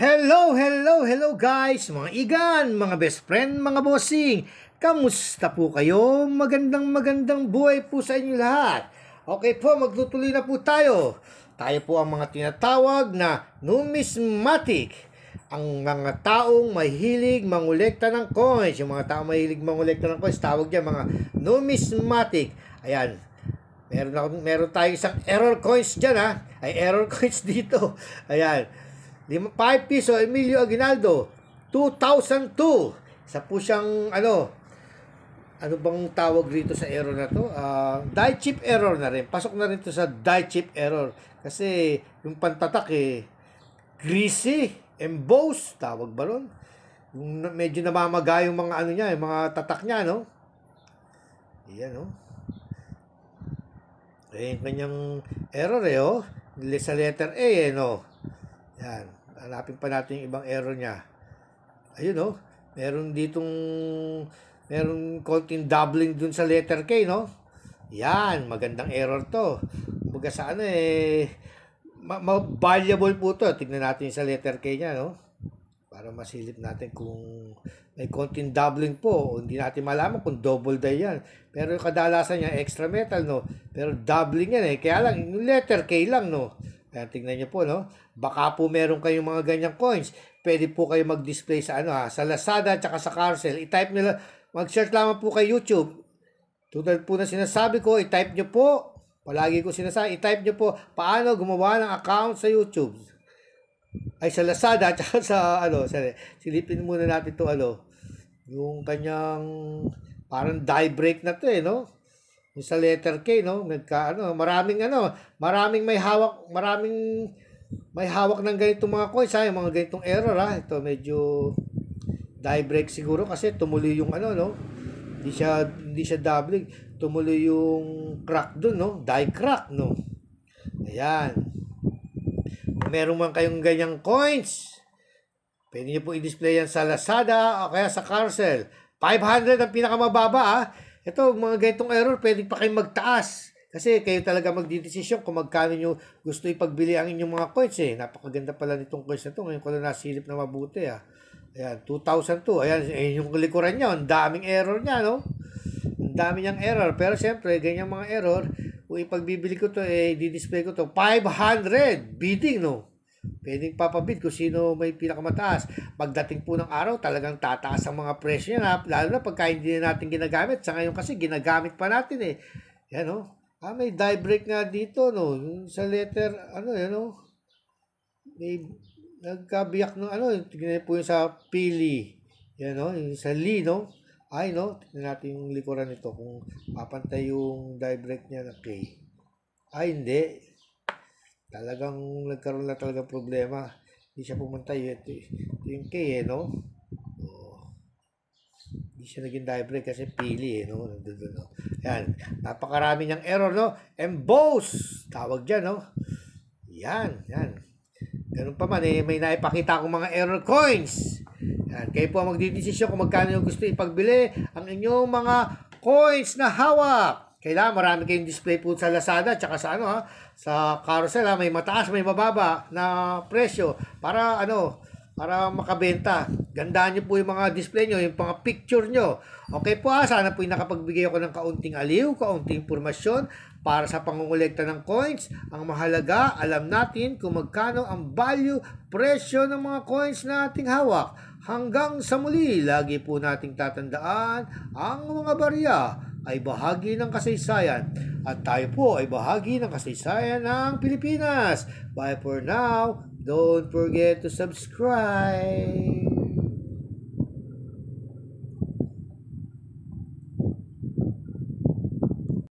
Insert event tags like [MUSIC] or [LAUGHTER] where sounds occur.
Hello, hello, hello guys! Mga igan, mga best friend, mga bossing! Kamusta po kayo? Magandang magandang buhay po sa inyo lahat! Okay po, magtutuloy na po tayo. Tayo po ang mga tinatawag na numismatic. Ang mga taong mahilig mangolekta ng coins. Yung mga taong mahilig mangolekta ng coins, tawag niya mga numismatic. Ayan, meron, ako, meron tayo isang error coins dyan ha. Ay, error [LAUGHS] coins dito. Ayan 5 piso Emilio Aguinaldo 2002 Sa po siyang ano ano bang tawag rito sa error na to? Uh, die chip error na rin. Pasok na rin to sa die chip error. Kasi yung pantatak eh, greasy, embossed, tawag ba ron? Yung medyo namamaga yung mga ano niya, yung mga tatak niya, no? Ayan, no? Oh. Eh, yung kanyang error eh, oh. Sa letter A, eh, no? Yan. Hanapin pa natin yung ibang error niya. Ayun oh. Meron ditong meron konting doubling dun sa letter K, no? Yan, magandang error to. Kumbaga sa ano eh, ma- ma- po to. Tignan natin sa letter K niya, no? Para masilip natin kung may konting doubling po. hindi natin malaman kung double die yan. Pero yung kadalasan niya, extra metal, no? Pero doubling yan eh. Kaya lang, yung letter K lang, no? Tingnan niyo po, no? Baka po meron kayong mga ganyang coins. Pwede po kayo mag-display sa ano ha, sa Lazada at sa Carousel. I-type niyo lang, mag-search lamang po kay YouTube. Tulad po na sinasabi ko, i-type niyo po. Palagi ko sinasabi, i-type niyo po paano gumawa ng account sa YouTube. Ay sa Lazada at [LAUGHS] sa ano, sorry, silipin muna natin to ano, yung kanyang parang die break na to eh, no? Yung sa letter K, no? Nagka, ano, maraming, ano, maraming may hawak, maraming may hawak ng ganitong mga coins, ha? mga ganitong error, ha? Ito, medyo die break siguro kasi tumuloy yung, ano, no? Hindi siya, hindi siya doubling. Tumuloy yung crack dun, no? Die crack, no? Ayan. meron man kayong ganyang coins, pwede nyo po i-display yan sa Lazada o kaya sa carcel 500 ang pinakamababa, ah. Ito, mga ganitong error, pwede pa kayong magtaas. Kasi kayo talaga magdidesisyon kung magkano nyo gusto ipagbili ang inyong mga coins eh. Napakaganda pala nitong coins na to. Ngayon ko na nasilip na mabuti ah. Ayan, 2002. Ayan, ayan yung likuran niya. Ang daming error niya, no? Ang dami niyang error. Pero siyempre, ganyan mga error. Kung ipagbibili ko to, eh, didisplay ko to. 500! Bidding, no? Pwedeng papabid kung sino may pinakamataas. Pagdating po ng araw, talagang tataas ang mga presyo niya. Lalo na pagka hindi na natin ginagamit. Sa ngayon kasi, ginagamit pa natin eh. Yan o. Oh. Ah, may die break nga dito, no? sa letter, ano, yan o. Oh. May nagkabiyak ng ano, tignan po yung sa pili. E. Yan o, oh. sa li, e, no? Ay, no? Tignan natin yung likuran nito kung papantay yung die break niya na K. Ay, hindi talagang nagkaroon na talaga problema. Hindi siya pumunta yun. Ito, ito yung K eh, no? Oh. Hindi siya naging dive kasi pili eh, no? Nandun, no? Napakarami niyang error, no? Emboss! Tawag dyan, no? Yan, yan. Ganun pa man, eh, may naipakita akong mga error coins. Yan. Kayo po ang magdidesisyon kung magkano yung gusto ipagbili ang inyong mga coins na hawak. Kailangan marami kayong display po sa Lazada tsaka sa ano ha, sa carousel ha, may mataas, may mababa na presyo para ano, para makabenta. Gandaan nyo po yung mga display nyo, yung mga picture nyo. Okay po ha, sana po yung nakapagbigay ako ng kaunting aliw, kaunting impormasyon para sa pangungulekta ng coins. Ang mahalaga, alam natin kung magkano ang value, presyo ng mga coins na ating hawak. Hanggang sa muli, lagi po nating tatandaan ang mga barya ay bahagi ng kasaysayan at tayo po ay bahagi ng kasaysayan ng Pilipinas. Bye for now. Don't forget to subscribe.